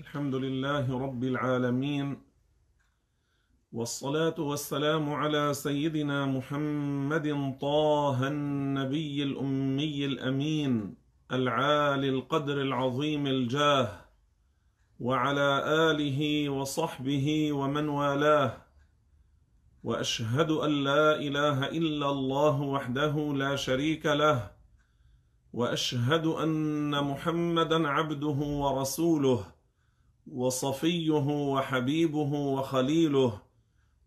الحمد لله رب العالمين والصلاة والسلام على سيدنا محمد طه النبي الأمي الأمين العالي القدر العظيم الجاه وعلى آله وصحبه ومن والاه وأشهد أن لا إله إلا الله وحده لا شريك له وأشهد أن محمدا عبده ورسوله وصفيه وحبيبه وخليله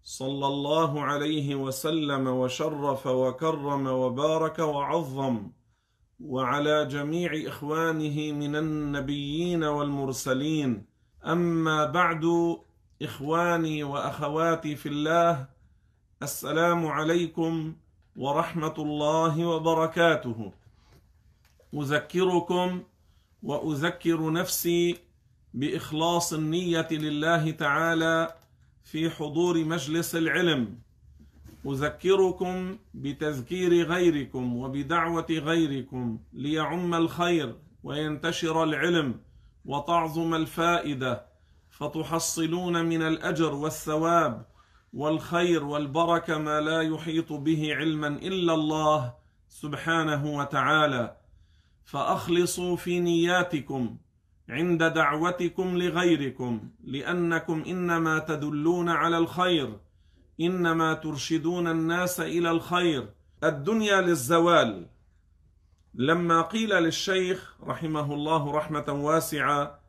صلى الله عليه وسلم وشرف وكرم وبارك وعظم وعلى جميع اخوانه من النبيين والمرسلين اما بعد اخواني واخواتي في الله السلام عليكم ورحمه الله وبركاته اذكركم واذكر نفسي باخلاص النيه لله تعالى في حضور مجلس العلم اذكركم بتذكير غيركم وبدعوه غيركم ليعم الخير وينتشر العلم وتعظم الفائده فتحصلون من الاجر والثواب والخير والبركه ما لا يحيط به علما الا الله سبحانه وتعالى فاخلصوا في نياتكم عند دعوتكم لغيركم لانكم انما تدلون على الخير انما ترشدون الناس الى الخير الدنيا للزوال لما قيل للشيخ رحمه الله رحمه واسعه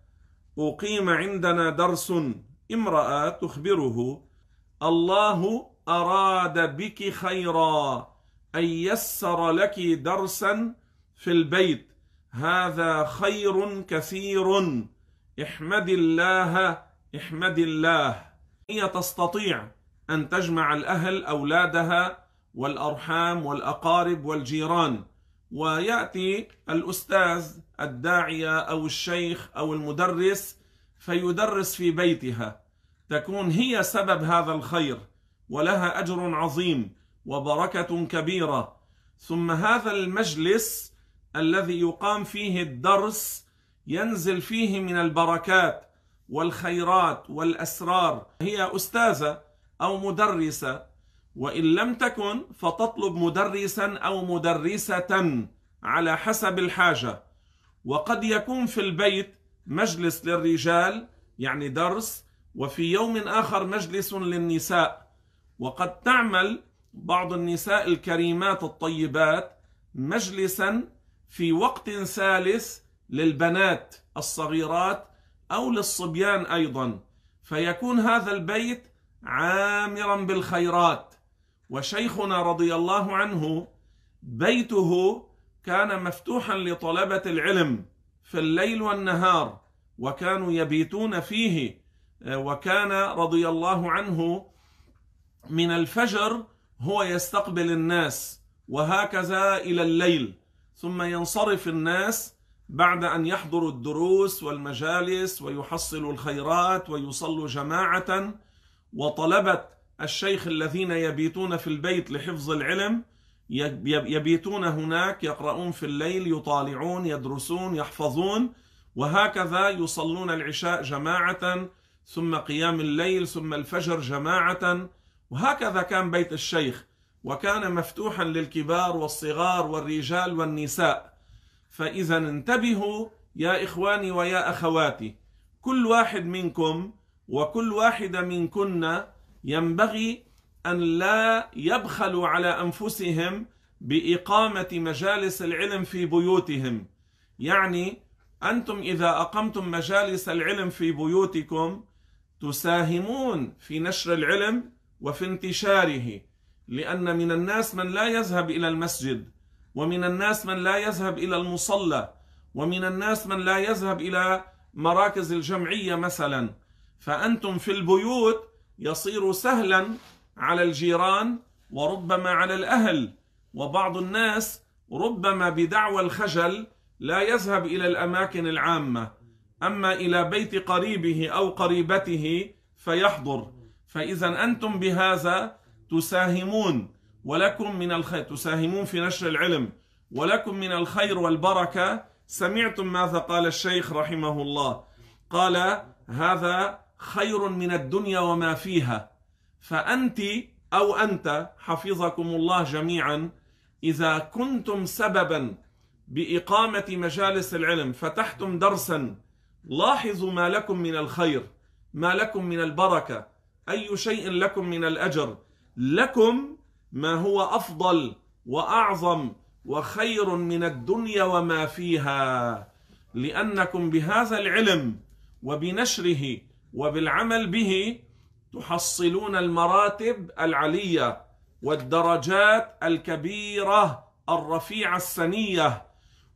اقيم عندنا درس امراه تخبره الله اراد بك خيرا ان يسر لك درسا في البيت هذا خير كثير احمد الله احمد الله هي تستطيع أن تجمع الأهل أولادها والأرحام والأقارب والجيران ويأتي الأستاذ الداعية أو الشيخ أو المدرس فيدرس في بيتها تكون هي سبب هذا الخير ولها أجر عظيم وبركة كبيرة ثم هذا المجلس الذي يقام فيه الدرس ينزل فيه من البركات والخيرات والاسرار هي استاذه او مدرسه وان لم تكن فتطلب مدرسا او مدرسه على حسب الحاجه وقد يكون في البيت مجلس للرجال يعني درس وفي يوم اخر مجلس للنساء وقد تعمل بعض النساء الكريمات الطيبات مجلسا في وقت ثالث للبنات الصغيرات أو للصبيان أيضا فيكون هذا البيت عامرا بالخيرات وشيخنا رضي الله عنه بيته كان مفتوحا لطلبة العلم في الليل والنهار وكانوا يبيتون فيه وكان رضي الله عنه من الفجر هو يستقبل الناس وهكذا إلى الليل ثم ينصرف الناس بعد ان يحضروا الدروس والمجالس ويحصلوا الخيرات ويصلوا جماعه وطلبه الشيخ الذين يبيتون في البيت لحفظ العلم يبيتون هناك يقرؤون في الليل يطالعون يدرسون يحفظون وهكذا يصلون العشاء جماعه ثم قيام الليل ثم الفجر جماعه وهكذا كان بيت الشيخ وكان مفتوحا للكبار والصغار والرجال والنساء فإذا انتبهوا يا إخواني ويا أخواتي كل واحد منكم وكل واحدة منكن ينبغي أن لا يبخلوا على أنفسهم بإقامة مجالس العلم في بيوتهم يعني أنتم إذا أقمتم مجالس العلم في بيوتكم تساهمون في نشر العلم وفي انتشاره لأن من الناس من لا يذهب إلى المسجد ومن الناس من لا يذهب إلى المصلى ومن الناس من لا يذهب إلى مراكز الجمعية مثلا فأنتم في البيوت يصير سهلا على الجيران وربما على الأهل وبعض الناس ربما بدعوى الخجل لا يذهب إلى الأماكن العامة أما إلى بيت قريبه أو قريبته فيحضر فإذا أنتم بهذا تساهمون ولكم من الخير تساهمون في نشر العلم ولكم من الخير والبركة سمعتم ماذا قال الشيخ رحمه الله قال هذا خير من الدنيا وما فيها فأنت أو أنت حفظكم الله جميعا إذا كنتم سببا بإقامة مجالس العلم فتحتم درسا لاحظوا ما لكم من الخير ما لكم من البركة أي شيء لكم من الأجر لكم ما هو افضل واعظم وخير من الدنيا وما فيها لانكم بهذا العلم وبنشره وبالعمل به تحصلون المراتب العليه والدرجات الكبيره الرفيعه السنيه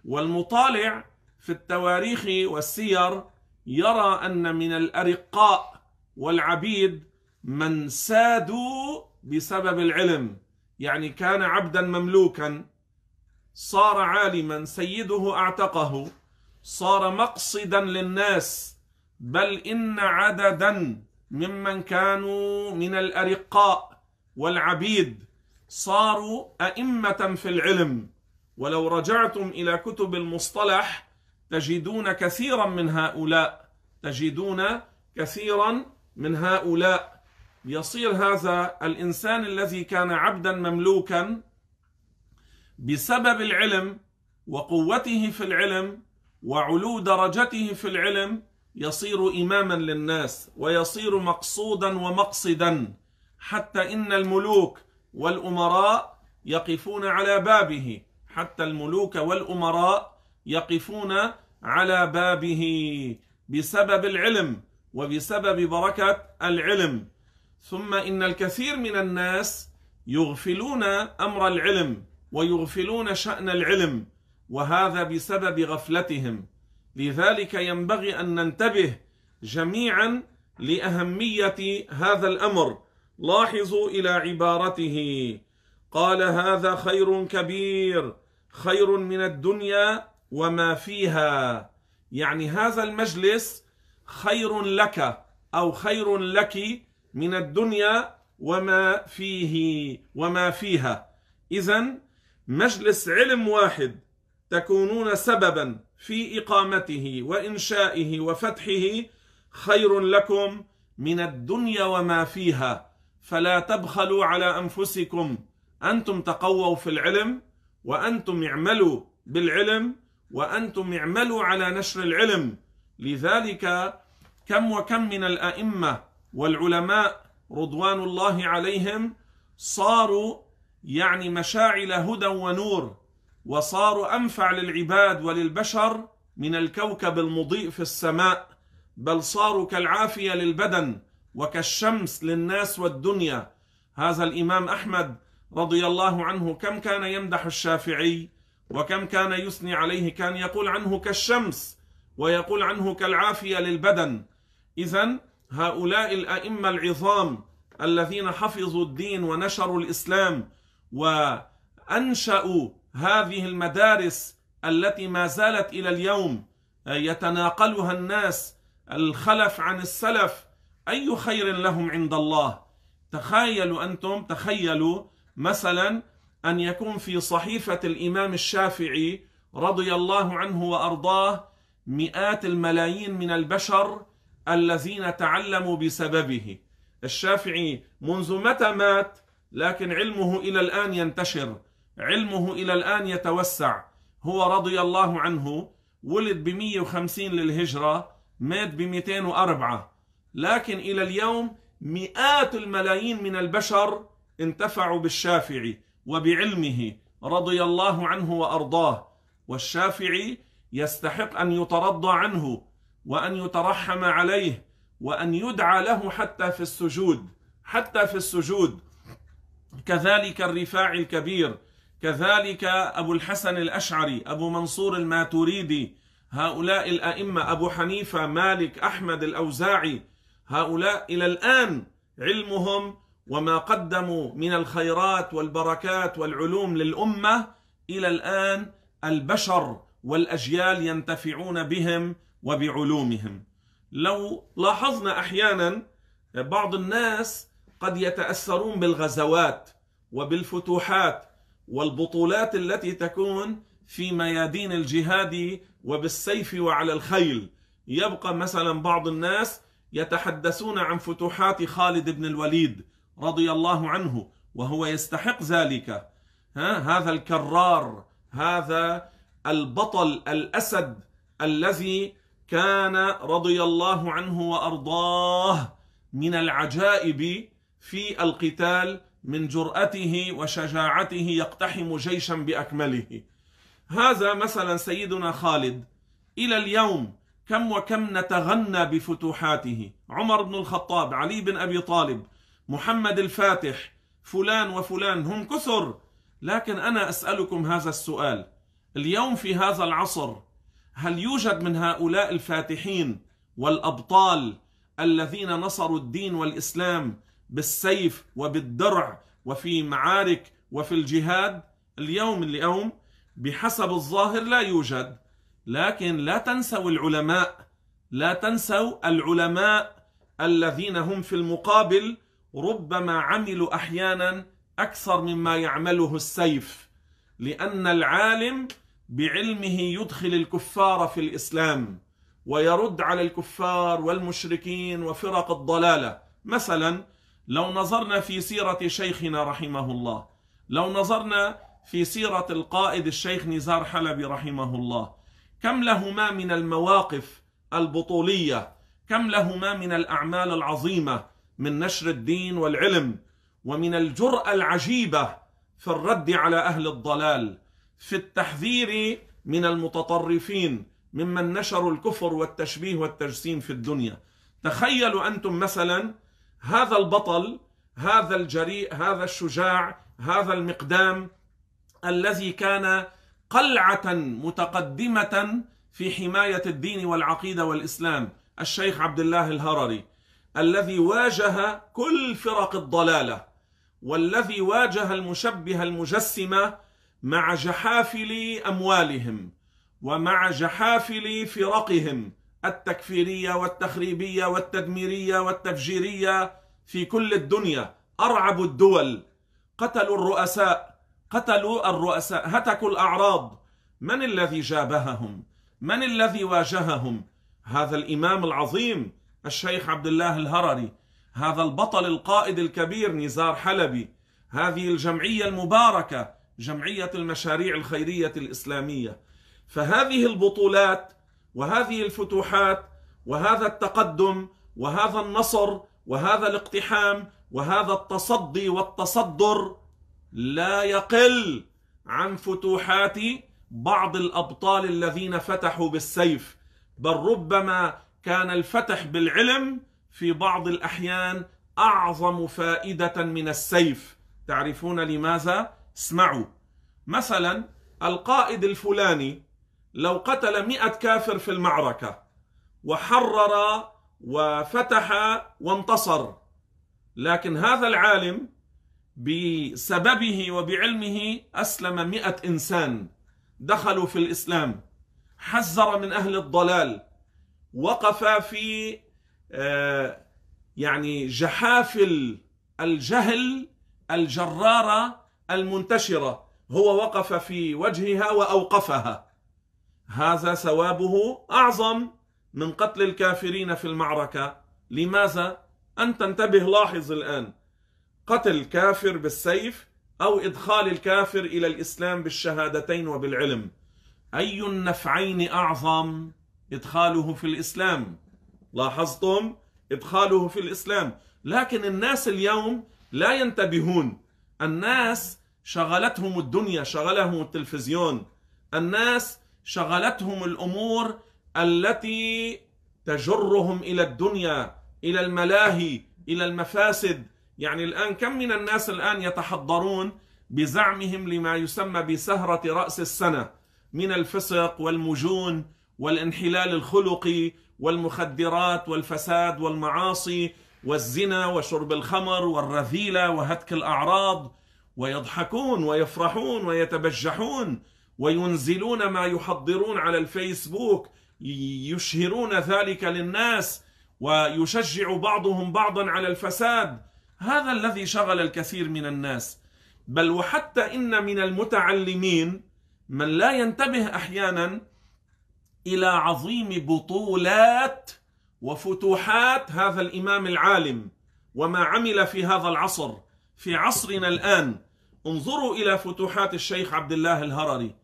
والمطالع في التواريخ والسير يرى ان من الارقاء والعبيد من سادوا بسبب العلم يعني كان عبدا مملوكا صار عالما سيده اعتقه صار مقصدا للناس بل ان عددا ممن كانوا من الارقاء والعبيد صاروا ائمه في العلم ولو رجعتم الى كتب المصطلح تجدون كثيرا من هؤلاء تجدون كثيرا من هؤلاء يصير هذا الانسان الذي كان عبدا مملوكا بسبب العلم وقوته في العلم وعلو درجته في العلم يصير اماما للناس ويصير مقصودا ومقصدا حتى ان الملوك والامراء يقفون على بابه حتى الملوك والامراء يقفون على بابه بسبب العلم وبسبب بركه العلم ثم إن الكثير من الناس يغفلون أمر العلم ويغفلون شأن العلم وهذا بسبب غفلتهم لذلك ينبغي أن ننتبه جميعا لأهمية هذا الأمر لاحظوا إلى عبارته قال هذا خير كبير خير من الدنيا وما فيها يعني هذا المجلس خير لك أو خير لك من الدنيا وما فيه وما فيها إذا مجلس علم واحد تكونون سببا في إقامته وإنشائه وفتحه خير لكم من الدنيا وما فيها فلا تبخلوا على أنفسكم أنتم تقووا في العلم وأنتم اعملوا بالعلم وأنتم اعملوا على نشر العلم لذلك كم وكم من الأئمة والعلماء رضوان الله عليهم صاروا يعني مشاعل هدى ونور وصاروا انفع للعباد وللبشر من الكوكب المضيء في السماء بل صاروا كالعافيه للبدن وكالشمس للناس والدنيا هذا الامام احمد رضي الله عنه كم كان يمدح الشافعي وكم كان يثني عليه كان يقول عنه كالشمس ويقول عنه كالعافيه للبدن اذا هؤلاء الائمه العظام الذين حفظوا الدين ونشروا الاسلام وانشاوا هذه المدارس التي ما زالت الى اليوم يتناقلها الناس الخلف عن السلف اي خير لهم عند الله تخيلوا انتم تخيلوا مثلا ان يكون في صحيفه الامام الشافعي رضي الله عنه وارضاه مئات الملايين من البشر الذين تعلموا بسببه الشافعي منذ متى مات لكن علمه إلى الآن ينتشر علمه إلى الآن يتوسع هو رضي الله عنه ولد ب 150 للهجرة مات ب 204 لكن إلى اليوم مئات الملايين من البشر انتفعوا بالشافعي وبعلمه رضي الله عنه وأرضاه والشافعي يستحق أن يترضى عنه وأن يترحم عليه وأن يدعى له حتى في السجود حتى في السجود كذلك الرفاع الكبير كذلك أبو الحسن الأشعري أبو منصور الماتريدي هؤلاء الأئمة أبو حنيفة مالك أحمد الأوزاعي هؤلاء إلى الآن علمهم وما قدموا من الخيرات والبركات والعلوم للأمة إلى الآن البشر والأجيال ينتفعون بهم وبعلومهم لو لاحظنا احيانا بعض الناس قد يتاثرون بالغزوات وبالفتوحات والبطولات التي تكون في ميادين الجهاد وبالسيف وعلى الخيل يبقى مثلا بعض الناس يتحدثون عن فتوحات خالد بن الوليد رضي الله عنه وهو يستحق ذلك ها هذا الكرار هذا البطل الاسد الذي كان رضي الله عنه وارضاه من العجائب في القتال من جرأته وشجاعته يقتحم جيشا باكمله. هذا مثلا سيدنا خالد الى اليوم كم وكم نتغنى بفتوحاته، عمر بن الخطاب، علي بن ابي طالب، محمد الفاتح، فلان وفلان هم كثر، لكن انا اسالكم هذا السؤال، اليوم في هذا العصر هل يوجد من هؤلاء الفاتحين والابطال الذين نصروا الدين والاسلام بالسيف وبالدرع وفي معارك وفي الجهاد اليوم اليوم بحسب الظاهر لا يوجد لكن لا تنسوا العلماء لا تنسوا العلماء الذين هم في المقابل ربما عملوا احيانا اكثر مما يعمله السيف لان العالم بعلمه يدخل الكفار في الاسلام ويرد على الكفار والمشركين وفرق الضلاله مثلا لو نظرنا في سيره شيخنا رحمه الله لو نظرنا في سيره القائد الشيخ نزار حلبي رحمه الله كم لهما من المواقف البطوليه كم لهما من الاعمال العظيمه من نشر الدين والعلم ومن الجراه العجيبه في الرد على اهل الضلال في التحذير من المتطرفين ممن نشروا الكفر والتشبيه والتجسيم في الدنيا تخيلوا انتم مثلا هذا البطل هذا الجريء هذا الشجاع هذا المقدام الذي كان قلعه متقدمه في حمايه الدين والعقيده والاسلام الشيخ عبد الله الهرري الذي واجه كل فرق الضلاله والذي واجه المشبهه المجسمه مع جحافل اموالهم ومع جحافل فرقهم التكفيريه والتخريبيه والتدميريه والتفجيريه في كل الدنيا ارعبوا الدول قتلوا الرؤساء قتلوا الرؤساء هتكوا الاعراض من الذي جابههم من الذي واجههم هذا الامام العظيم الشيخ عبد الله الهرري هذا البطل القائد الكبير نزار حلبي هذه الجمعيه المباركه جمعيه المشاريع الخيريه الاسلاميه فهذه البطولات وهذه الفتوحات وهذا التقدم وهذا النصر وهذا الاقتحام وهذا التصدي والتصدر لا يقل عن فتوحات بعض الابطال الذين فتحوا بالسيف بل ربما كان الفتح بالعلم في بعض الاحيان اعظم فائده من السيف تعرفون لماذا اسمعوا مثلا القائد الفلاني لو قتل مئة كافر في المعركة وحرر وفتح وانتصر لكن هذا العالم بسببه وبعلمه أسلم مئة إنسان دخلوا في الإسلام حذر من أهل الضلال وقف في آه، يعني جحافل الجهل الجرارة المنتشرة هو وقف في وجهها وأوقفها هذا ثوابه أعظم من قتل الكافرين في المعركة لماذا؟ أنت انتبه لاحظ الآن قتل كافر بالسيف أو إدخال الكافر إلى الإسلام بالشهادتين وبالعلم أي النفعين أعظم إدخاله في الإسلام لاحظتم إدخاله في الإسلام لكن الناس اليوم لا ينتبهون الناس شغلتهم الدنيا شغلهم التلفزيون الناس شغلتهم الامور التي تجرهم الى الدنيا الى الملاهي الى المفاسد يعني الان كم من الناس الان يتحضرون بزعمهم لما يسمى بسهره راس السنه من الفسق والمجون والانحلال الخلقي والمخدرات والفساد والمعاصي والزنا وشرب الخمر والرذيله وهتك الاعراض ويضحكون ويفرحون ويتبجحون وينزلون ما يحضرون على الفيسبوك يشهرون ذلك للناس ويشجع بعضهم بعضا على الفساد هذا الذي شغل الكثير من الناس بل وحتى ان من المتعلمين من لا ينتبه احيانا الى عظيم بطولات وفتوحات هذا الامام العالم وما عمل في هذا العصر في عصرنا الان انظروا إلى فتوحات الشيخ عبد الله الهرري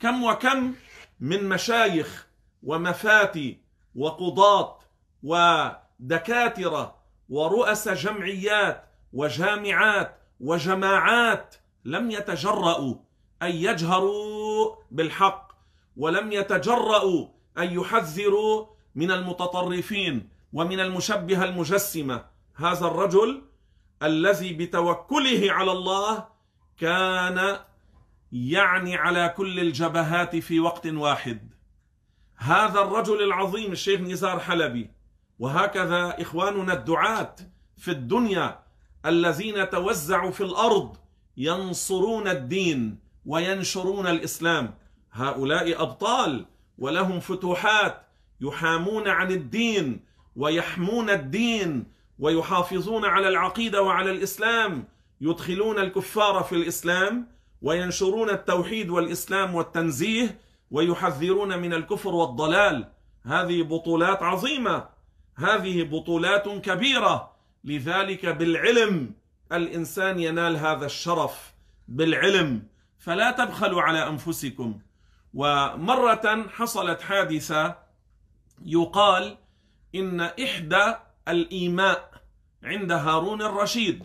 كم وكم من مشايخ ومفاتي وقضاة ودكاترة ورؤس جمعيات وجامعات وجماعات لم يتجرأوا أن يجهروا بالحق ولم يتجرأوا أن يحذروا من المتطرفين ومن المشبهة المجسمة هذا الرجل الذي بتوكله على الله كان يعني على كل الجبهات في وقت واحد هذا الرجل العظيم الشيخ نزار حلبي وهكذا إخواننا الدعاة في الدنيا الذين توزعوا في الأرض ينصرون الدين وينشرون الإسلام هؤلاء أبطال ولهم فتوحات يحامون عن الدين ويحمون الدين ويحافظون على العقيدة وعلى الإسلام يدخلون الكفار في الاسلام وينشرون التوحيد والاسلام والتنزيه ويحذرون من الكفر والضلال هذه بطولات عظيمه هذه بطولات كبيره لذلك بالعلم الانسان ينال هذا الشرف بالعلم فلا تبخلوا على انفسكم ومره حصلت حادثه يقال ان احدى الايماء عند هارون الرشيد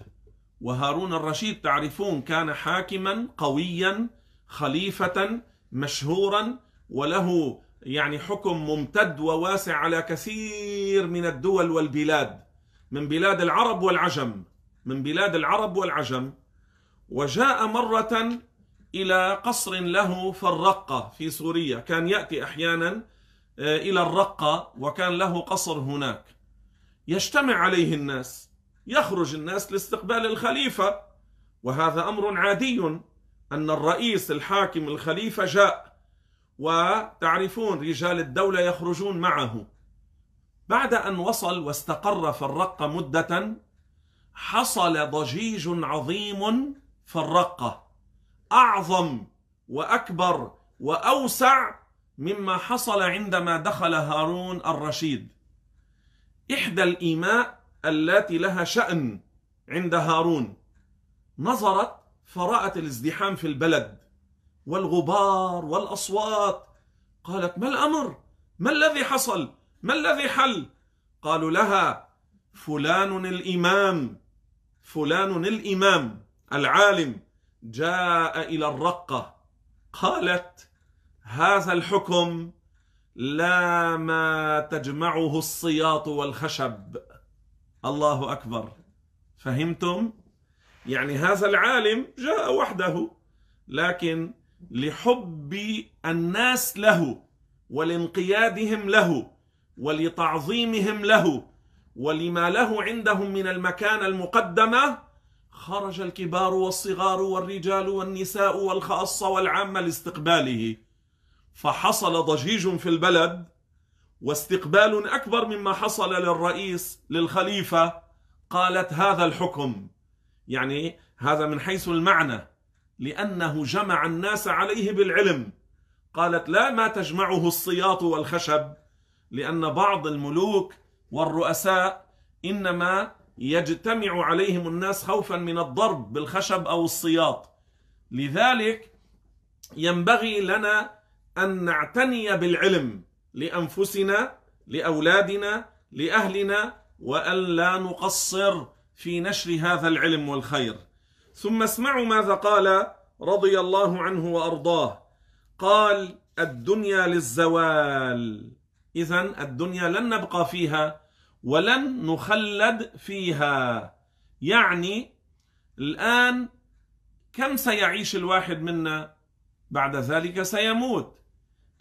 وهارون الرشيد تعرفون كان حاكما قويا خليفة مشهورا وله يعني حكم ممتد وواسع على كثير من الدول والبلاد من بلاد العرب والعجم من بلاد العرب والعجم وجاء مرة إلى قصر له في الرقة في سوريا كان يأتي أحيانا آه، إلى الرقة وكان له قصر هناك يجتمع عليه الناس يخرج الناس لاستقبال الخليفة وهذا أمر عادي أن الرئيس الحاكم الخليفة جاء وتعرفون رجال الدولة يخرجون معه بعد أن وصل واستقر في الرقة مدة حصل ضجيج عظيم في الرقة أعظم وأكبر وأوسع مما حصل عندما دخل هارون الرشيد إحدى الإيماء التي لها شأن عند هارون نظرت فرأت الازدحام في البلد والغبار والأصوات قالت ما الأمر؟ ما الذي حصل؟ ما الذي حل؟ قالوا لها فلان الإمام فلان الإمام العالم جاء إلى الرقة قالت هذا الحكم لا ما تجمعه الصياط والخشب الله اكبر فهمتم يعني هذا العالم جاء وحده لكن لحب الناس له ولانقيادهم له ولتعظيمهم له ولما له عندهم من المكانه المقدمه خرج الكبار والصغار والرجال والنساء والخاصه والعامه لاستقباله فحصل ضجيج في البلد واستقبال اكبر مما حصل للرئيس للخليفه قالت هذا الحكم يعني هذا من حيث المعنى لانه جمع الناس عليه بالعلم قالت لا ما تجمعه السياط والخشب لان بعض الملوك والرؤساء انما يجتمع عليهم الناس خوفا من الضرب بالخشب او السياط لذلك ينبغي لنا ان نعتني بالعلم لانفسنا لاولادنا لاهلنا والا نقصر في نشر هذا العلم والخير ثم اسمعوا ماذا قال رضي الله عنه وارضاه قال الدنيا للزوال اذا الدنيا لن نبقى فيها ولن نخلد فيها يعني الان كم سيعيش الواحد منا بعد ذلك سيموت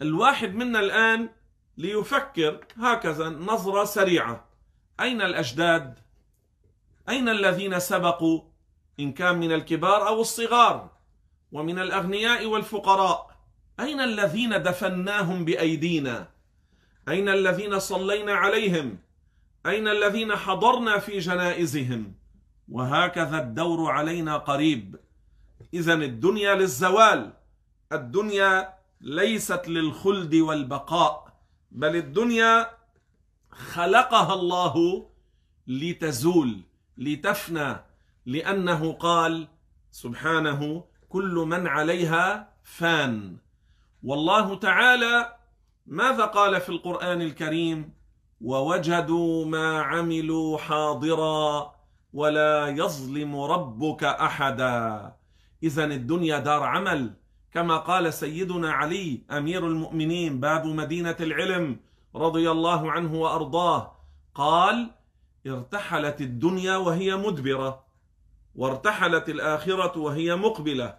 الواحد منا الان ليفكر هكذا نظرة سريعة أين الأجداد؟ أين الذين سبقوا إن كان من الكبار أو الصغار ومن الأغنياء والفقراء أين الذين دفناهم بأيدينا؟ أين الذين صلينا عليهم؟ أين الذين حضرنا في جنائزهم؟ وهكذا الدور علينا قريب إذا الدنيا للزوال الدنيا ليست للخلد والبقاء بل الدنيا خلقها الله لتزول لتفنى لانه قال سبحانه كل من عليها فان والله تعالى ماذا قال في القران الكريم ووجدوا ما عملوا حاضرا ولا يظلم ربك احدا اذا الدنيا دار عمل كما قال سيدنا علي امير المؤمنين باب مدينه العلم رضي الله عنه وارضاه قال ارتحلت الدنيا وهي مدبره وارتحلت الاخره وهي مقبله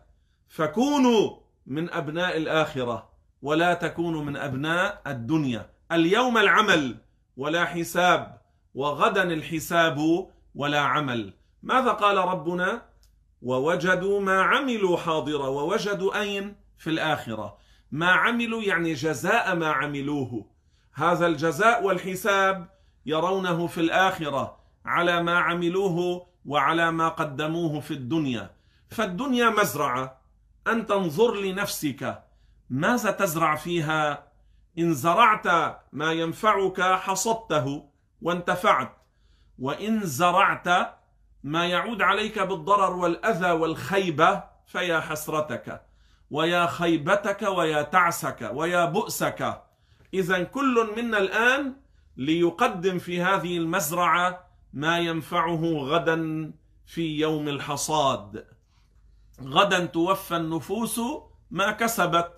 فكونوا من ابناء الاخره ولا تكونوا من ابناء الدنيا اليوم العمل ولا حساب وغدا الحساب ولا عمل ماذا قال ربنا ووجدوا ما عملوا حاضرا ووجدوا أين في الآخرة ما عملوا يعني جزاء ما عملوه هذا الجزاء والحساب يرونه في الآخرة على ما عملوه وعلى ما قدموه في الدنيا فالدنيا مزرعة أن تنظر لنفسك ماذا تزرع فيها إن زرعت ما ينفعك حصدته وانتفعت وإن زرعت ما يعود عليك بالضرر والأذى والخيبة فيا حسرتك ويا خيبتك ويا تعسك ويا بؤسك إذا كل منا الآن ليقدم في هذه المزرعة ما ينفعه غدا في يوم الحصاد غدا توفى النفوس ما كسبت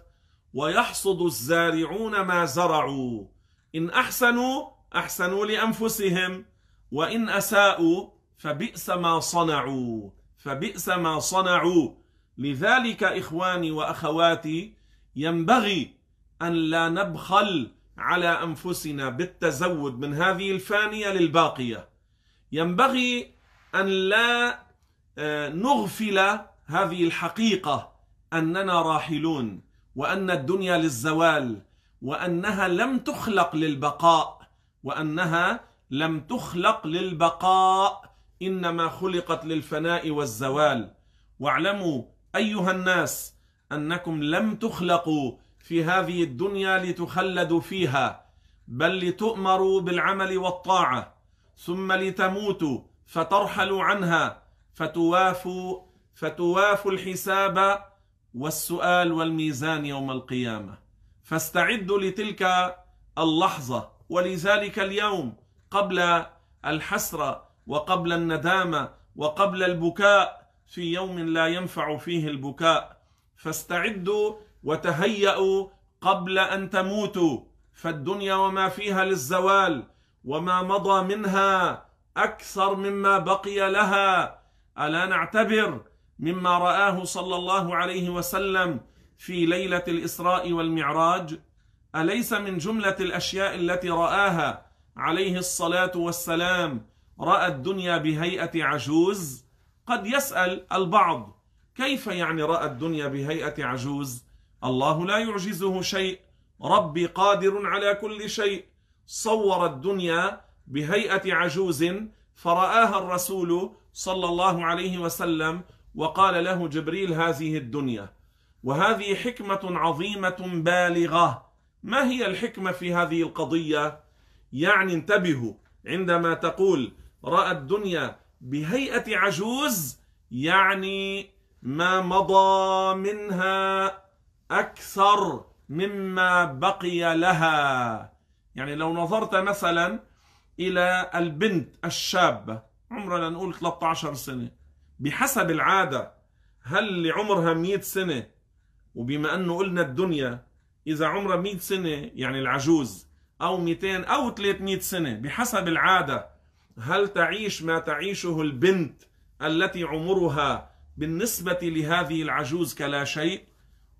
ويحصد الزارعون ما زرعوا إن أحسنوا أحسنوا لأنفسهم وإن أساءوا فبئس ما صنعوا فبئس ما صنعوا لذلك إخواني وأخواتي ينبغي أن لا نبخل على أنفسنا بالتزود من هذه الفانية للباقية ينبغي أن لا آه، نغفل هذه الحقيقة أننا راحلون وأن الدنيا للزوال وأنها لم تخلق للبقاء وأنها لم تخلق للبقاء انما خلقت للفناء والزوال واعلموا ايها الناس انكم لم تخلقوا في هذه الدنيا لتخلدوا فيها بل لتؤمروا بالعمل والطاعه ثم لتموتوا فترحلوا عنها فتوافوا فتوافوا الحساب والسؤال والميزان يوم القيامه فاستعدوا لتلك اللحظه ولذلك اليوم قبل الحسره وقبل الندامه وقبل البكاء في يوم لا ينفع فيه البكاء فاستعدوا وتهيأوا قبل ان تموتوا فالدنيا وما فيها للزوال وما مضى منها اكثر مما بقي لها الا نعتبر مما رآه صلى الله عليه وسلم في ليلة الإسراء والمعراج أليس من جملة الأشياء التي رآها عليه الصلاة والسلام رأى الدنيا بهيئة عجوز قد يسأل البعض كيف يعني رأى الدنيا بهيئة عجوز الله لا يعجزه شيء ربي قادر على كل شيء صور الدنيا بهيئة عجوز فرآها الرسول صلى الله عليه وسلم وقال له جبريل هذه الدنيا وهذه حكمة عظيمة بالغة ما هي الحكمة في هذه القضية؟ يعني انتبهوا عندما تقول راى الدنيا بهيئه عجوز يعني ما مضى منها اكثر مما بقي لها يعني لو نظرت مثلا الى البنت الشابه عمرها لنقول 13 سنه بحسب العاده هل لعمرها 100 سنه وبما انه قلنا الدنيا اذا عمرها 100 سنه يعني العجوز او 200 او 300 سنه بحسب العاده هل تعيش ما تعيشه البنت التي عمرها بالنسبة لهذه العجوز كلا شيء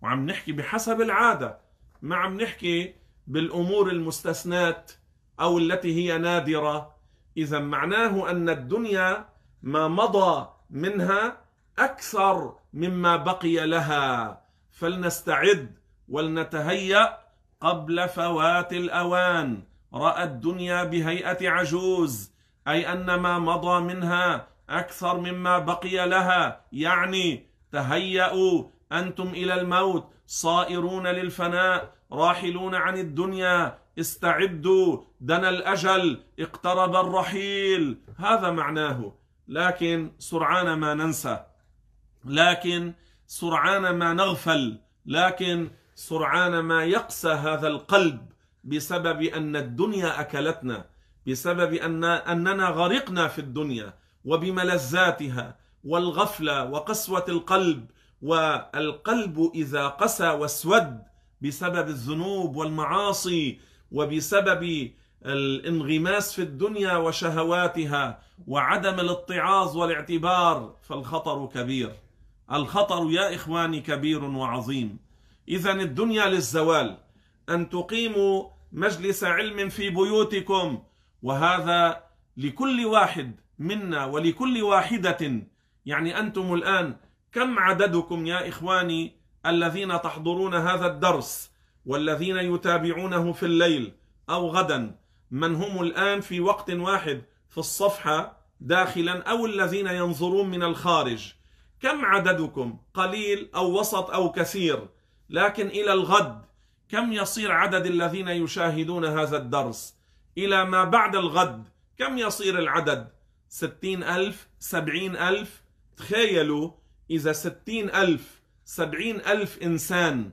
وعم نحكي بحسب العادة ما عم نحكي بالأمور المستثنات أو التي هي نادرة إذا معناه أن الدنيا ما مضى منها أكثر مما بقي لها فلنستعد ولنتهيأ قبل فوات الأوان رأى الدنيا بهيئة عجوز أي أن ما مضى منها أكثر مما بقي لها يعني تهيأوا أنتم إلى الموت صائرون للفناء راحلون عن الدنيا استعدوا دنا الأجل اقترب الرحيل هذا معناه لكن سرعان ما ننسى لكن سرعان ما نغفل لكن سرعان ما يقسى هذا القلب بسبب أن الدنيا أكلتنا بسبب أن أننا غرقنا في الدنيا وبملذاتها والغفلة وقسوة القلب والقلب إذا قسى واسود بسبب الذنوب والمعاصي وبسبب الانغماس في الدنيا وشهواتها وعدم الاتعاظ والاعتبار فالخطر كبير الخطر يا إخواني كبير وعظيم إذا الدنيا للزوال أن تقيموا مجلس علم في بيوتكم وهذا لكل واحد منا ولكل واحدة يعني أنتم الآن كم عددكم يا إخواني الذين تحضرون هذا الدرس والذين يتابعونه في الليل أو غدا من هم الآن في وقت واحد في الصفحة داخلا أو الذين ينظرون من الخارج كم عددكم قليل أو وسط أو كثير لكن إلى الغد كم يصير عدد الذين يشاهدون هذا الدرس إلى ما بعد الغد كم يصير العدد ستين ألف سبعين ألف تخيلوا إذا ستين ألف سبعين ألف إنسان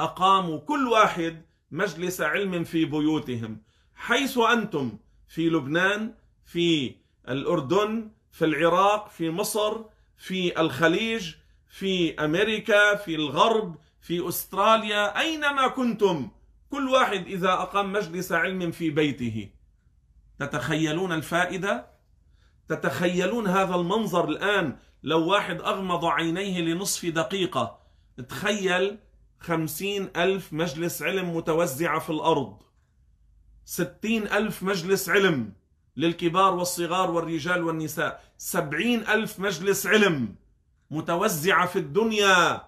أقاموا كل واحد مجلس علم في بيوتهم حيث أنتم في لبنان في الأردن في العراق في مصر في الخليج في أمريكا في الغرب في أستراليا أينما كنتم كل واحد إذا أقام مجلس علم في بيته تتخيلون الفائدة؟ تتخيلون هذا المنظر الآن لو واحد أغمض عينيه لنصف دقيقة تخيل خمسين ألف مجلس علم متوزعة في الأرض ستين ألف مجلس علم للكبار والصغار والرجال والنساء سبعين ألف مجلس علم متوزعة في الدنيا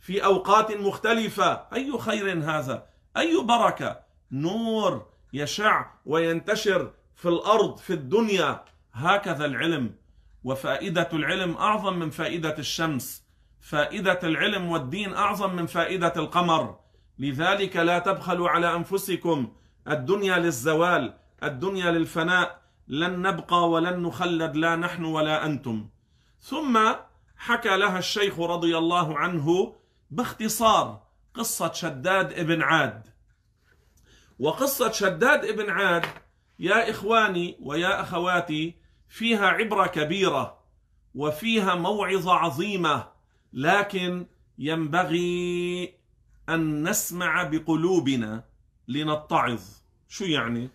في أوقات مختلفة أي خير هذا أي بركة نور يشع وينتشر في الأرض في الدنيا هكذا العلم وفائدة العلم أعظم من فائدة الشمس فائدة العلم والدين أعظم من فائدة القمر لذلك لا تبخلوا على أنفسكم الدنيا للزوال الدنيا للفناء لن نبقى ولن نخلد لا نحن ولا أنتم ثم حكى لها الشيخ رضي الله عنه باختصار قصة شداد ابن عاد وقصة شداد ابن عاد يا إخواني ويا أخواتي فيها عبرة كبيرة وفيها موعظة عظيمة لكن ينبغي أن نسمع بقلوبنا لنتعظ شو يعني؟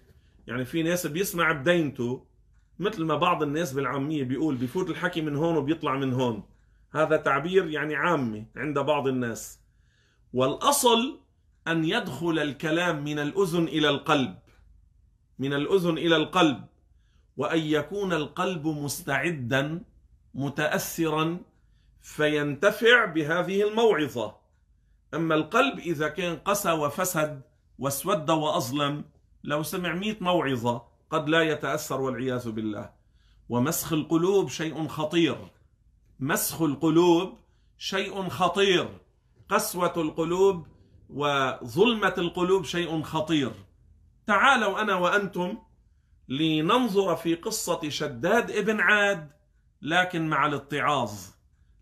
يعني في ناس بيسمع بدينته مثل ما بعض الناس بالعامية بيقول بيفوت الحكي من هون وبيطلع من هون هذا تعبير يعني عامي عند بعض الناس والاصل ان يدخل الكلام من الاذن الى القلب من الاذن الى القلب وان يكون القلب مستعدا متاثرا فينتفع بهذه الموعظه اما القلب اذا كان قسى وفسد واسود واظلم لو سمع مئة موعظه قد لا يتاثر والعياذ بالله ومسخ القلوب شيء خطير مسخ القلوب شيء خطير قسوة القلوب وظلمة القلوب شيء خطير تعالوا أنا وأنتم لننظر في قصة شداد ابن عاد لكن مع الاتعاظ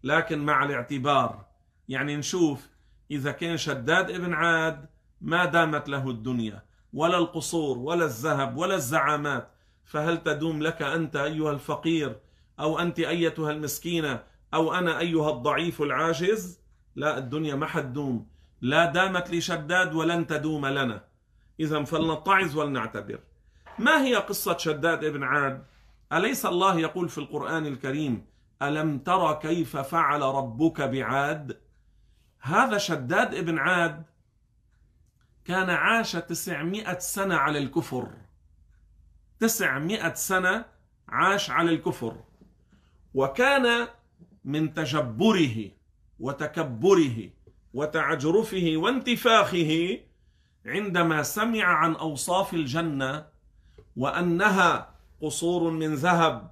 لكن مع الاعتبار يعني نشوف إذا كان شداد ابن عاد ما دامت له الدنيا ولا القصور ولا الذهب ولا الزعامات فهل تدوم لك أنت أيها الفقير أو أنت أيتها المسكينة أو أنا أيها الضعيف العاجز لا الدنيا ما حتدوم لا دامت لي شداد ولن تدوم لنا إذا فلنتعظ ولنعتبر ما هي قصة شداد ابن عاد أليس الله يقول في القرآن الكريم ألم ترى كيف فعل ربك بعاد هذا شداد ابن عاد كان عاش تسعمائة سنة على الكفر تسعمائة سنة عاش على الكفر وكان من تجبره وتكبره وتعجرفه وانتفاخه عندما سمع عن اوصاف الجنه وانها قصور من ذهب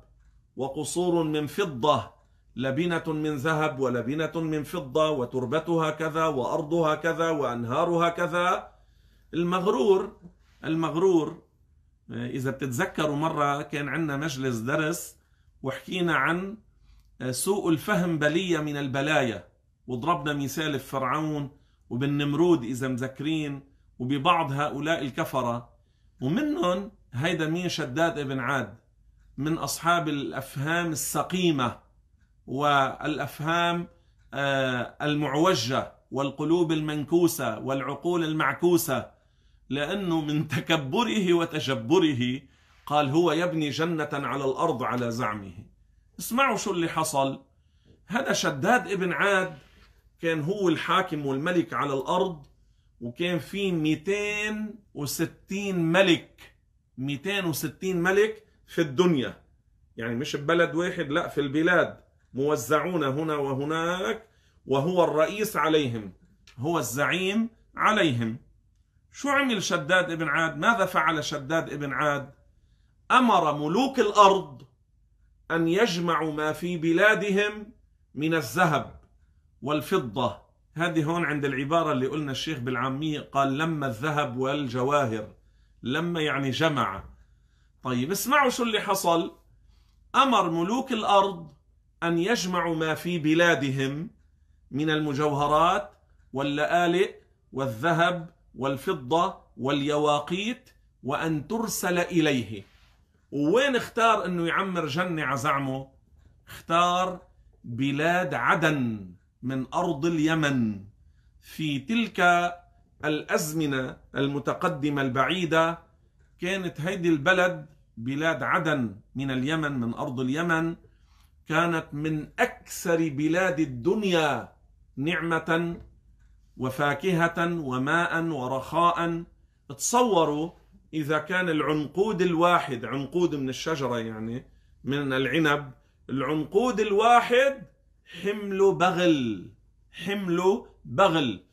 وقصور من فضه لبنه من ذهب ولبنه من فضه وتربتها كذا وارضها كذا وانهارها كذا المغرور المغرور اذا بتتذكروا مره كان عندنا مجلس درس وحكينا عن سوء الفهم بليه من البلايا وضربنا مثال بفرعون وبالنمرود إذا مذكرين وببعض هؤلاء الكفرة ومنهم هيدا مين شداد ابن عاد من أصحاب الأفهام السقيمة والأفهام آه، المعوجة والقلوب المنكوسة والعقول المعكوسة لأنه من تكبره وتجبره قال هو يبني جنة على الأرض على زعمه اسمعوا شو اللي حصل هذا شداد ابن عاد كان هو الحاكم والملك على الارض وكان في 260 ملك 260 ملك في الدنيا يعني مش ببلد واحد لا في البلاد موزعون هنا وهناك وهو الرئيس عليهم هو الزعيم عليهم شو عمل شداد ابن عاد ماذا فعل شداد ابن عاد امر ملوك الارض ان يجمعوا ما في بلادهم من الذهب والفضة هذه هون عند العبارة اللي قلنا الشيخ بالعامية قال لما الذهب والجواهر لما يعني جمع طيب اسمعوا شو اللي حصل أمر ملوك الأرض أن يجمعوا ما في بلادهم من المجوهرات واللآلئ والذهب والفضة واليواقيت وأن ترسل إليه وين اختار أنه يعمر جنة على زعمه اختار بلاد عدن من أرض اليمن في تلك الأزمنة المتقدمة البعيدة كانت هيدي البلد بلاد عدن من اليمن من أرض اليمن كانت من أكثر بلاد الدنيا نعمة وفاكهة وماء ورخاء تصوروا إذا كان العنقود الواحد عنقود من الشجرة يعني من العنب العنقود الواحد حمل بغل حمل بغل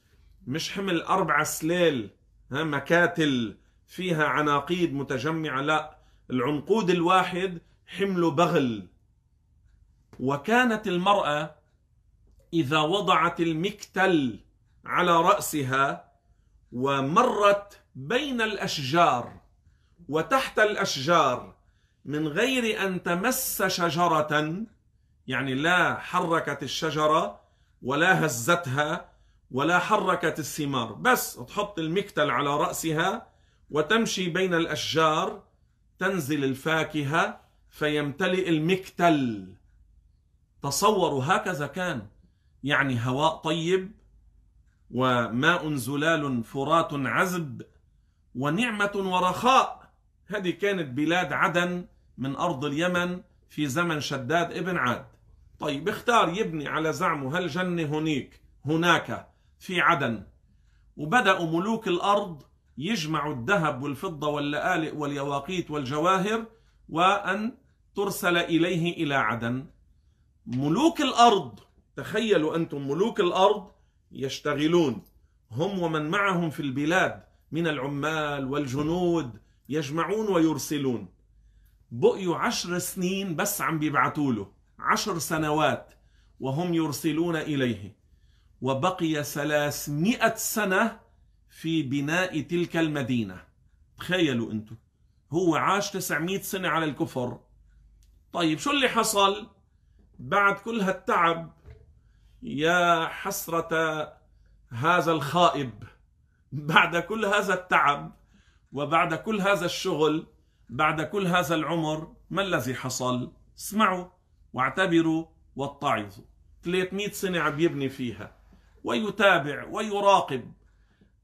مش حمل أربع سلال ها مكاتل فيها عناقيد متجمعة لا العنقود الواحد حمل بغل وكانت المرأة إذا وضعت المكتل على رأسها ومرت بين الأشجار وتحت الأشجار من غير أن تمس شجرة يعني لا حركت الشجرة ولا هزتها ولا حركت الثمار بس تحط المكتل على رأسها وتمشي بين الأشجار تنزل الفاكهة فيمتلئ المكتل تصوروا هكذا كان يعني هواء طيب وماء زلال فرات عذب ونعمة ورخاء هذه كانت بلاد عدن من أرض اليمن في زمن شداد ابن عاد طيب اختار يبني على زعمه هالجنة هنيك هناك في عدن وبدأوا ملوك الأرض يجمعوا الذهب والفضة واللآلئ واليواقيت والجواهر وأن ترسل إليه إلى عدن ملوك الأرض تخيلوا أنتم ملوك الأرض يشتغلون هم ومن معهم في البلاد من العمال والجنود يجمعون ويرسلون بقيوا عشر سنين بس عم بيبعتوا له عشر سنوات وهم يرسلون إليه وبقي ثلاثمائة سنة في بناء تلك المدينة تخيلوا أنتم هو عاش 900 سنة على الكفر طيب شو اللي حصل بعد كل هالتعب يا حسرة هذا الخائب بعد كل هذا التعب وبعد كل هذا الشغل بعد كل هذا العمر ما الذي حصل اسمعوا واعتبروا واتعظوا 300 سنة عم يبني فيها ويتابع ويراقب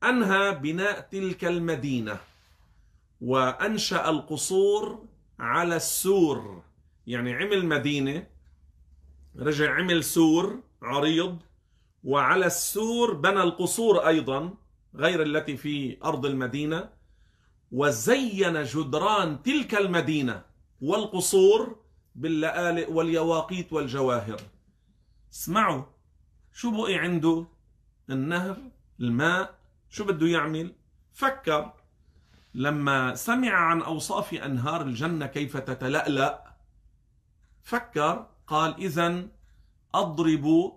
أنهى بناء تلك المدينة وأنشأ القصور على السور يعني عمل مدينة رجع عمل سور عريض وعلى السور بنى القصور أيضا غير التي في أرض المدينة وزين جدران تلك المدينة والقصور باللآلئ واليواقيت والجواهر اسمعوا شو بقي عنده النهر الماء شو بده يعمل فكر لما سمع عن أوصاف أنهار الجنة كيف تتلألأ فكر قال إذا أضرب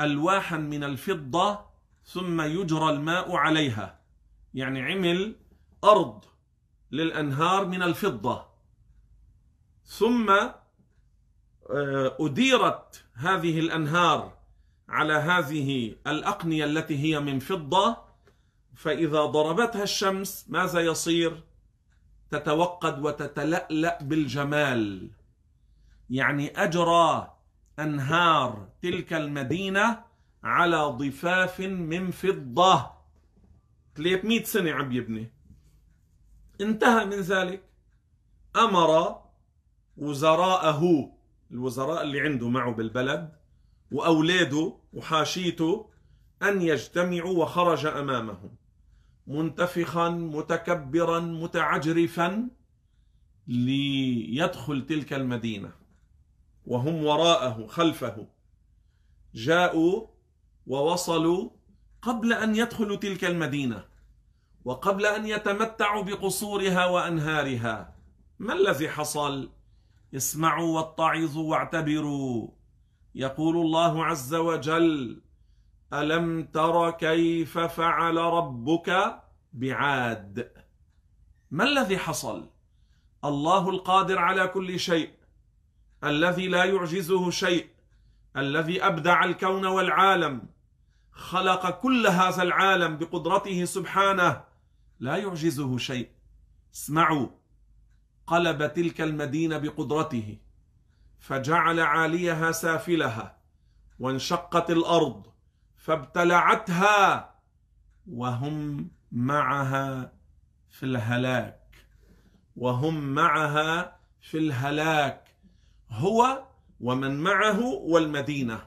ألواحا من الفضة ثم يجرى الماء عليها يعني عمل أرض للأنهار من الفضة ثم آه، أديرت هذه الأنهار على هذه الأقنية التي هي من فضة فإذا ضربتها الشمس ماذا يصير؟ تتوقد وتتلألأ بالجمال يعني أجرى أنهار تلك المدينة على ضفاف من فضة 300 سنة عم يبني انتهى من ذلك أمر وزراءه الوزراء اللي عنده معه بالبلد وأولاده وحاشيته أن يجتمعوا وخرج أمامهم منتفخا متكبرا متعجرفا ليدخل تلك المدينة وهم وراءه خلفه جاءوا ووصلوا قبل أن يدخلوا تلك المدينة وقبل أن يتمتعوا بقصورها وأنهارها ما الذي حصل؟ اسمعوا واتعظوا واعتبروا يقول الله عز وجل الم تر كيف فعل ربك بعاد ما الذي حصل الله القادر على كل شيء الذي لا يعجزه شيء الذي ابدع الكون والعالم خلق كل هذا العالم بقدرته سبحانه لا يعجزه شيء اسمعوا قلب تلك المدينه بقدرته فجعل عاليها سافلها وانشقت الارض فابتلعتها وهم معها في الهلاك وهم معها في الهلاك هو ومن معه والمدينه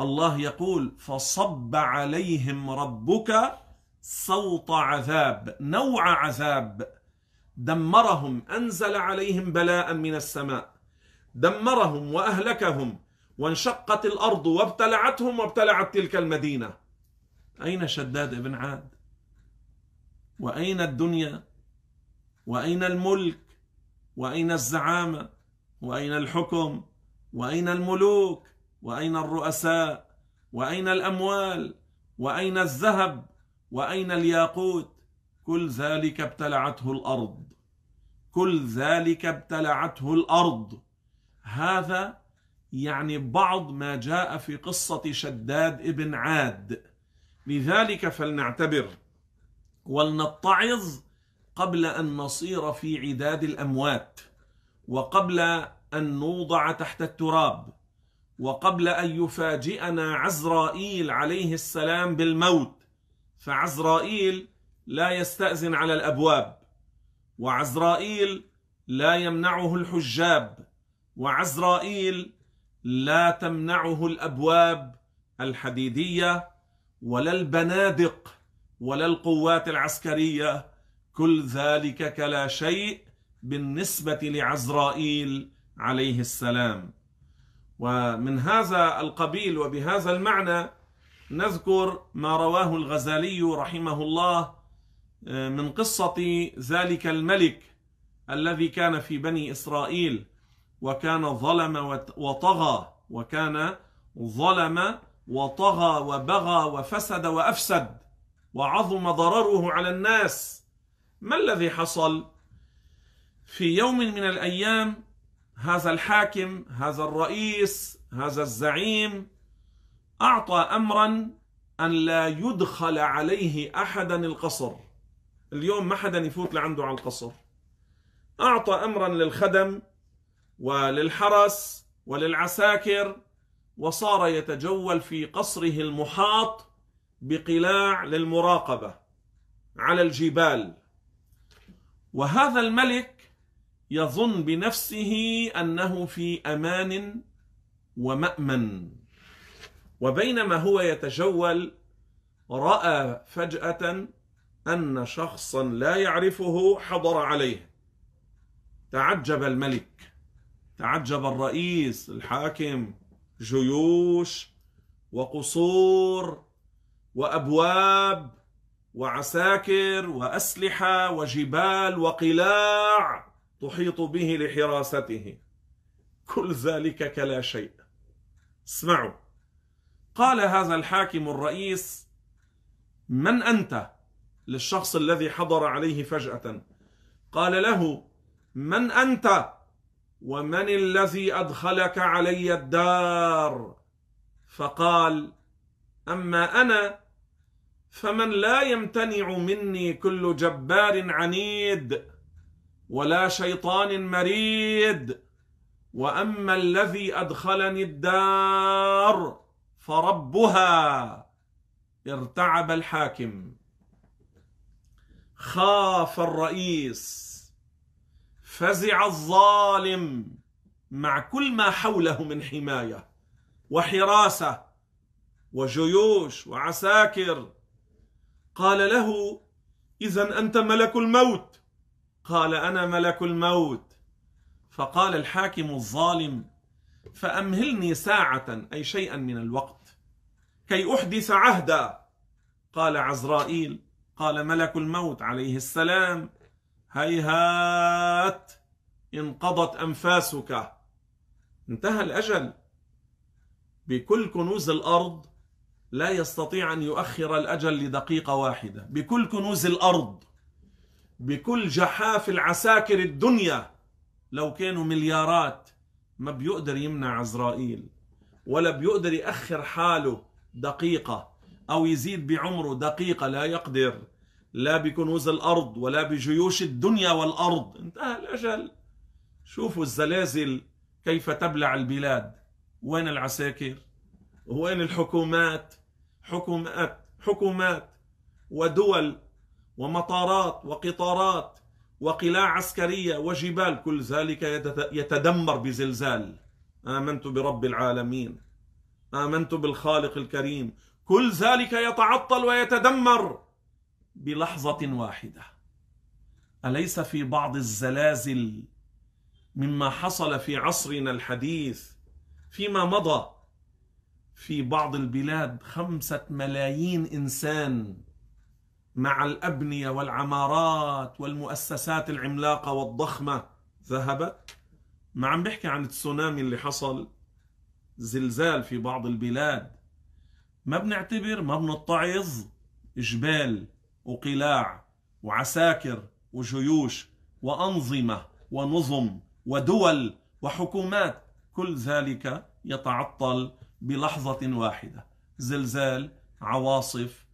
الله يقول فصب عليهم ربك صوت عذاب نوع عذاب دمرهم أنزل عليهم بلاء من السماء دمرهم وأهلكهم وانشقت الأرض وابتلعتهم وابتلعت تلك المدينة أين شداد بن عاد وأين الدنيا وأين الملك وأين الزعامة وأين الحكم وأين الملوك وأين الرؤساء وأين الأموال وأين الذهب وأين الياقوت كل ذلك ابتلعته الأرض كل ذلك ابتلعته الارض هذا يعني بعض ما جاء في قصه شداد ابن عاد لذلك فلنعتبر ولنتعظ قبل ان نصير في عداد الاموات وقبل ان نوضع تحت التراب وقبل ان يفاجئنا عزرائيل عليه السلام بالموت فعزرائيل لا يستاذن على الابواب وعزرائيل لا يمنعه الحجاب وعزرائيل لا تمنعه الابواب الحديديه ولا البنادق ولا القوات العسكريه كل ذلك كلا شيء بالنسبه لعزرائيل عليه السلام ومن هذا القبيل وبهذا المعنى نذكر ما رواه الغزالي رحمه الله آه، من قصة ذلك الملك الذي كان في بني إسرائيل وكان ظلم وطغى وكان ظلم وطغى وبغى وفسد وأفسد وعظم ضرره على الناس ما الذي حصل في يوم من الأيام هذا الحاكم هذا الرئيس هذا الزعيم أعطى أمرا أن لا يدخل عليه أحدا القصر اليوم ما حدا يفوت لعنده على القصر أعطى أمرا للخدم وللحرس وللعساكر وصار يتجول في قصره المحاط بقلاع للمراقبة على الجبال وهذا الملك يظن بنفسه أنه في أمان ومأمن وبينما هو يتجول رأى فجأة أن شخصا لا يعرفه حضر عليه تعجب الملك تعجب الرئيس الحاكم جيوش وقصور وأبواب وعساكر وأسلحة وجبال وقلاع تحيط به لحراسته كل ذلك كلا شيء اسمعوا قال هذا الحاكم الرئيس من أنت؟ للشخص الذي حضر عليه فجأة قال له من أنت ومن الذي أدخلك علي الدار فقال أما أنا فمن لا يمتنع مني كل جبار عنيد ولا شيطان مريد واما الذي ادخلني الدار فربها ارتعب الحاكم خاف الرئيس فزع الظالم مع كل ما حوله من حمايه وحراسه وجيوش وعساكر قال له اذا انت ملك الموت قال انا ملك الموت فقال الحاكم الظالم فامهلني ساعه اي شيئا من الوقت كي احدث عهدا قال عزرائيل قال ملك الموت عليه السلام هيهات انقضت انفاسك انتهى الاجل بكل كنوز الارض لا يستطيع ان يؤخر الاجل لدقيقه واحده بكل كنوز الارض بكل جحافل عساكر الدنيا لو كانوا مليارات ما بيقدر يمنع عزرائيل ولا بيقدر يأخر حاله دقيقة أو يزيد بعمره دقيقة لا يقدر لا بكنوز الأرض ولا بجيوش الدنيا والأرض انتهى الأجل شوفوا الزلازل كيف تبلع البلاد وين العساكر وين الحكومات حكومات حكومات ودول ومطارات وقطارات وقلاع عسكرية وجبال كل ذلك يتدمر بزلزال آمنت برب العالمين آمنت بالخالق الكريم كل ذلك يتعطل ويتدمر بلحظة واحدة أليس في بعض الزلازل مما حصل في عصرنا الحديث فيما مضى في بعض البلاد خمسة ملايين إنسان مع الأبنية والعمارات والمؤسسات العملاقة والضخمة ذهبت ما عم بحكي عن التسونامي اللي حصل زلزال في بعض البلاد ما بنعتبر ما بنتعظ جبال وقلاع وعساكر وجيوش وأنظمة ونظم ودول وحكومات كل ذلك يتعطل بلحظة واحدة زلزال عواصف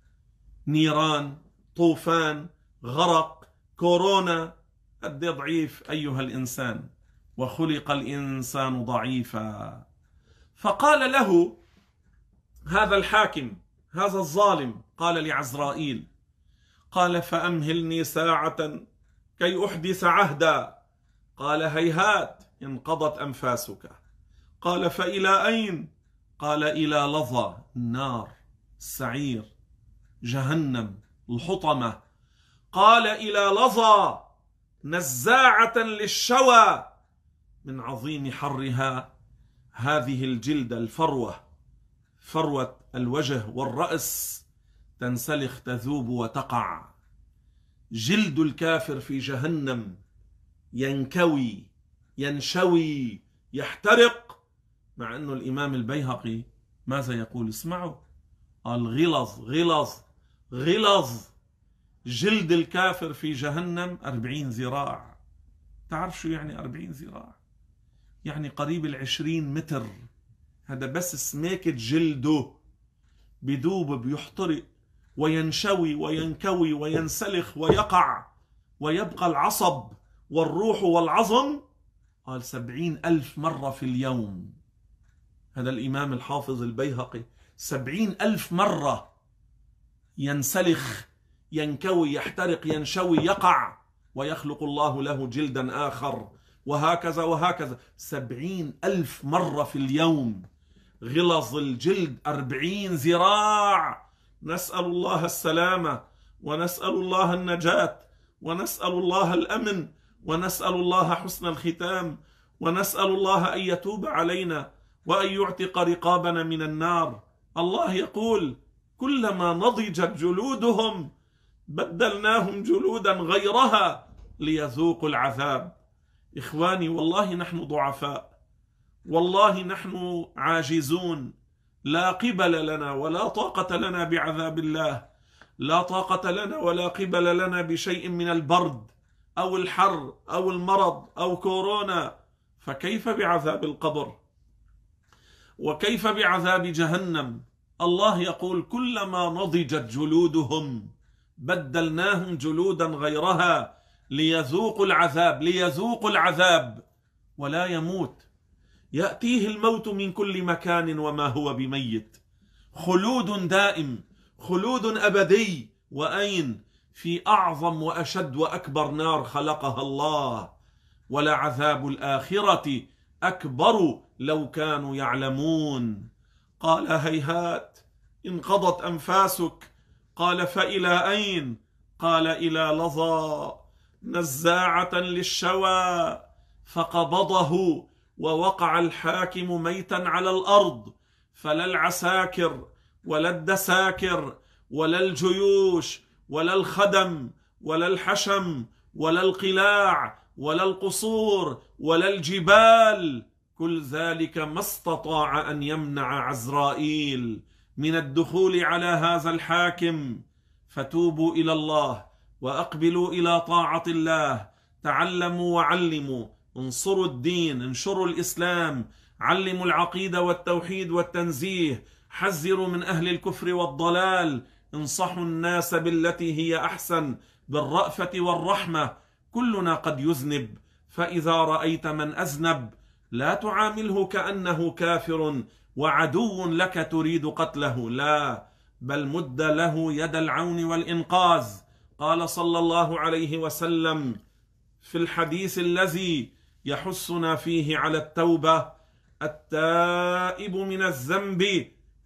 نيران طوفان غرق كورونا قد ضعيف أيها الإنسان وخلق الإنسان ضعيفا فقال له هذا الحاكم هذا الظالم قال لعزرائيل قال فأمهلني ساعة كي أحدث عهدا قال هيهات انقضت أنفاسك قال فإلى أين قال إلى لظى النار السعير جهنم الحطمة قال إلى لظى نزاعة للشوى من عظيم حرها هذه الجلد الفروة فروة الوجه والرأس تنسلخ تذوب وتقع جلد الكافر في جهنم ينكوي ينشوي يحترق مع أنه الإمام البيهقي ماذا يقول اسمعوا قال غلظ غلظ غلظ جلد الكافر في جهنم أربعين ذراع تعرف شو يعني أربعين ذراع يعني قريب العشرين متر هذا بس سماكة جلده بدوب بيحترق وينشوي وينكوي وينسلخ ويقع ويبقى العصب والروح والعظم قال سبعين ألف مرة في اليوم هذا الإمام الحافظ البيهقي سبعين ألف مرة ينسلخ ينكوي يحترق ينشوي يقع ويخلق الله له جلدا آخر وهكذا وهكذا سبعين ألف مرة في اليوم غلظ الجلد أربعين ذراع نسأل الله السلامة ونسأل الله النجاة ونسأل الله الأمن ونسأل الله حسن الختام ونسأل الله أن يتوب علينا وأن يعتق رقابنا من النار الله يقول كلما نضجت جلودهم بدلناهم جلودا غيرها ليذوقوا العذاب إخواني والله نحن ضعفاء والله نحن عاجزون لا قبل لنا ولا طاقة لنا بعذاب الله لا طاقة لنا ولا قبل لنا بشيء من البرد أو الحر أو المرض أو كورونا فكيف بعذاب القبر وكيف بعذاب جهنم الله يقول كلما نضجت جلودهم بدلناهم جلودا غيرها ليذوقوا العذاب ليذوقوا العذاب ولا يموت يأتيه الموت من كل مكان وما هو بميت خلود دائم خلود أبدي وأين في أعظم وأشد وأكبر نار خلقها الله ولعذاب الآخرة أكبر لو كانوا يعلمون قال هيهات انقضت أنفاسك قال فإلى أين قال إلى لظى نزاعة للشوى فقبضه ووقع الحاكم ميتا على الارض فلا العساكر ولا الدساكر ولا الجيوش ولا الخدم ولا الحشم ولا القلاع ولا القصور ولا الجبال كل ذلك ما استطاع ان يمنع عزرائيل من الدخول على هذا الحاكم فتوبوا الى الله واقبلوا الى طاعه الله تعلموا وعلموا انصروا الدين انشروا الإسلام علموا العقيدة والتوحيد والتنزيه حذروا من أهل الكفر والضلال انصحوا الناس بالتي هي أحسن بالرأفة والرحمة كلنا قد يذنب فإذا رأيت من أذنب لا تعامله كأنه كافر وعدو لك تريد قتله لا بل مد له يد العون والإنقاذ قال صلى الله عليه وسلم في الحديث الذي يحثنا فيه على التوبه التائب من الذنب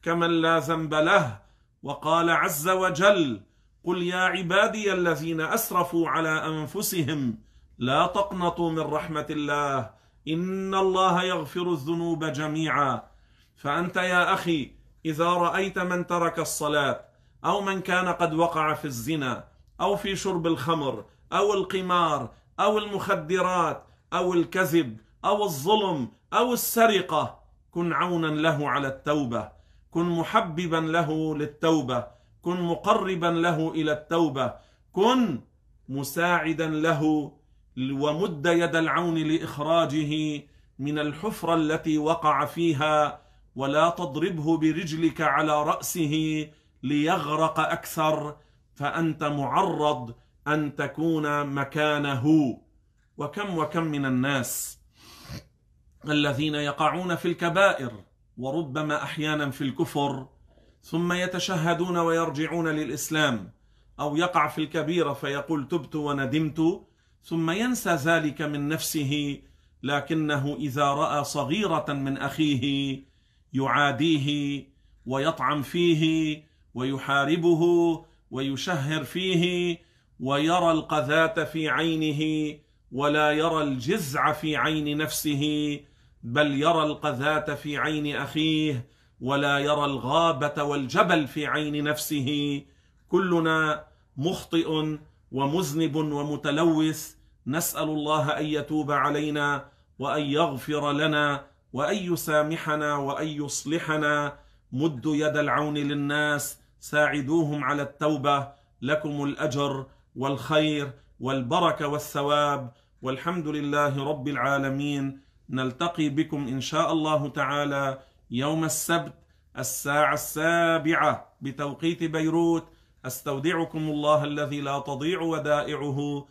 كمن لا ذنب له وقال عز وجل قل يا عبادي الذين اسرفوا على انفسهم لا تقنطوا من رحمه الله ان الله يغفر الذنوب جميعا فانت يا اخي اذا رايت من ترك الصلاه او من كان قد وقع في الزنا او في شرب الخمر او القمار او المخدرات أو الكذب أو الظلم أو السرقة كن عونا له على التوبة كن محببا له للتوبة كن مقربا له إلى التوبة كن مساعدا له ومد يد العون لإخراجه من الحفرة التي وقع فيها ولا تضربه برجلك على رأسه ليغرق أكثر فأنت معرض أن تكون مكانه وكم وكم من الناس الذين يقعون في الكبائر وربما احيانا في الكفر ثم يتشهدون ويرجعون للاسلام او يقع في الكبيره فيقول تبت وندمت ثم ينسى ذلك من نفسه لكنه اذا راى صغيره من اخيه يعاديه ويطعم فيه ويحاربه ويشهر فيه ويرى القذاة في عينه ولا يرى الجزع في عين نفسه بل يرى القذاة في عين أخيه ولا يرى الغابة والجبل في عين نفسه كلنا مخطئ ومذنب ومتلوث نسأل الله أن يتوب علينا وأن يغفر لنا وأن يسامحنا وأن يصلحنا مدوا يد العون للناس ساعدوهم على التوبة لكم الأجر والخير والبركه والثواب والحمد لله رب العالمين نلتقي بكم ان شاء الله تعالى يوم السبت الساعه السابعه بتوقيت بيروت استودعكم الله الذي لا تضيع ودائعه